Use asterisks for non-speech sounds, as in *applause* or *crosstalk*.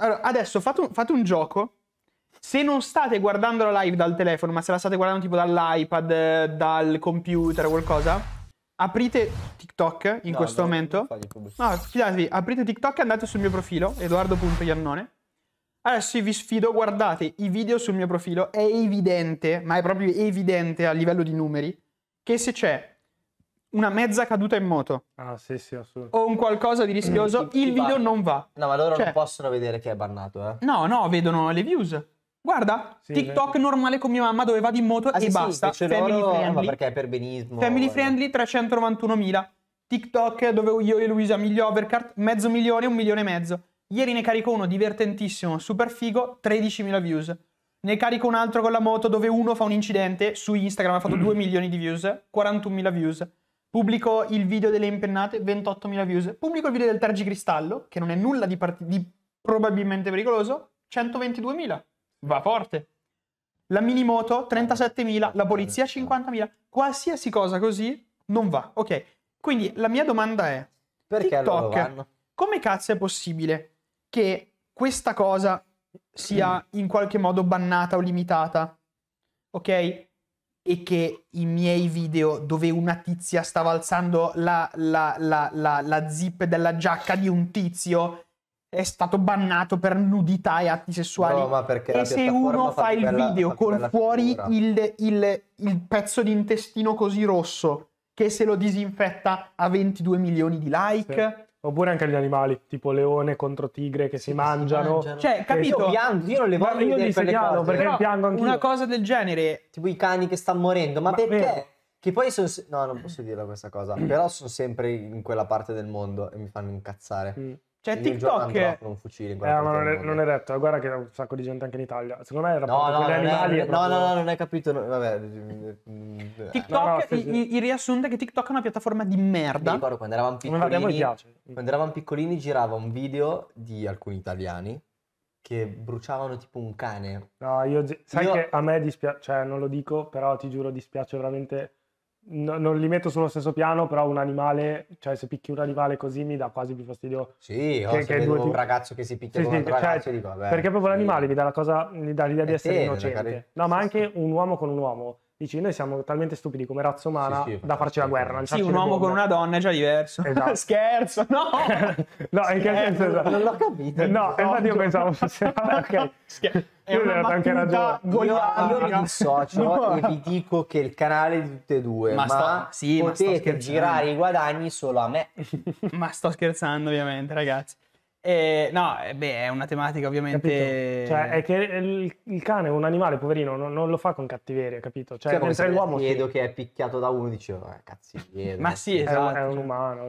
Allora, adesso fate un, fate un gioco. Se non state guardando la live dal telefono, ma se la state guardando tipo dall'iPad, dal computer o qualcosa, aprite TikTok in no, questo momento. No, fidatevi, aprite TikTok e andate sul mio profilo, edoardo.iannone. Adesso vi sfido, guardate i video sul mio profilo, è evidente, ma è proprio evidente a livello di numeri, che se c'è una mezza caduta in moto ah, sì, sì, o un qualcosa di rischioso, mm, il video va. non va. No, ma loro cioè, non possono vedere che è bannato, eh? No, no, vedono le views. Guarda, sì, TikTok vero. normale con mia mamma dove vado in moto ah, e basta. family loro... friendly. perché è per benismo. Family eh. friendly 391.000. TikTok dove io e Luisa Miglio Overcart mezzo milione, un milione e mezzo. Ieri ne carico uno divertentissimo, super figo, 13.000 views. Ne carico un altro con la moto dove uno fa un incidente, su Instagram ha fatto 2 milioni di views, 41.000 views. Pubblico il video delle impennate, 28.000 views. Pubblico il video del tergicristallo, che non è nulla di, part- di probabilmente pericoloso, 122.000. Va forte. La minimoto, 37.000. La polizia, 50.000. Qualsiasi cosa così non va. Ok, quindi la mia domanda è... Perché TikTok, allora come cazzo è possibile che questa cosa sia mm. in qualche modo bannata o limitata? Ok? e che i miei video dove una tizia stava alzando la, la, la, la, zip della giacca di un tizio è stato bannato per nudità e atti sessuali. No, ma perché e se uno fa il bella, video con fuori il, il, il pezzo di intestino così rosso che se lo disinfetta a 22 milioni di like. Sì Oppure anche gli animali, tipo leone contro tigre che si, si mangiano. mangiano. Cioè, capito? Io, piango, io non le voglio io li segnalo cose. perché Però piango anch'io. Una cosa del genere. Tipo i cani che stanno morendo, ma, ma perché? Vero. Che poi sono. No, non posso dirla questa cosa. Però sono sempre in quella parte del mondo e mi fanno incazzare. Mm. Cioè, Io TikTok è... con un fucile in eh, no, non, è, non è detto, guarda che un sacco di gente anche in Italia. Secondo me era no, no, non animali. È, proprio... No, no, no, non hai capito. No, vabbè. Mm, mm, eh. TikTok, no, no, se... il, il riassunto è che TikTok è una piattaforma di merda. Mi ricordo quando eravamo piccolini. Quando eravamo piccolini girava un video di alcuni italiani che bruciavano tipo un cane. No, io sai io... che a me dispiace, cioè non lo dico, però ti giuro dispiace veramente no, non li metto sullo stesso piano, però un animale, cioè se picchi un animale così mi dà quasi più fastidio. Sì, oh, che, che due un ragazzo che si picchia sì, con sì, un altro cioè, ragazzo, dico, vabbè, Perché proprio sì. l'animale mi dà, la cosa, mi dà l'idea di essere te, innocente. No, ma anche un uomo con un uomo. Dici, noi siamo talmente stupidi come razza umana sì, sì, da farci la guerra. Sì, un uomo con una donna è già diverso. Esatto. *laughs* Scherzo, no! *laughs* no, Scherzo, in che senso? Non l'ho capito. No, infatti io pensavo fosse... *laughs* ok. Scherzo è io una anche ragione. Io, io mi dissocio no. e vi dico che il canale di tutte e due, ma, ma sto, sì, potete ma girare i guadagni solo a me. *laughs* ma sto scherzando ovviamente ragazzi. Eh, no, eh, beh, è una tematica ovviamente. Capito? Cioè, è che il, il cane, un animale poverino, non, non, lo fa con cattiveria, capito? Cioè, cioè mentre l'uomo. Chiedo che è picchiato da uno, diceva, eh, cazzo, Ma sì, esatto. Eh. È è un esatto, cioè. umano.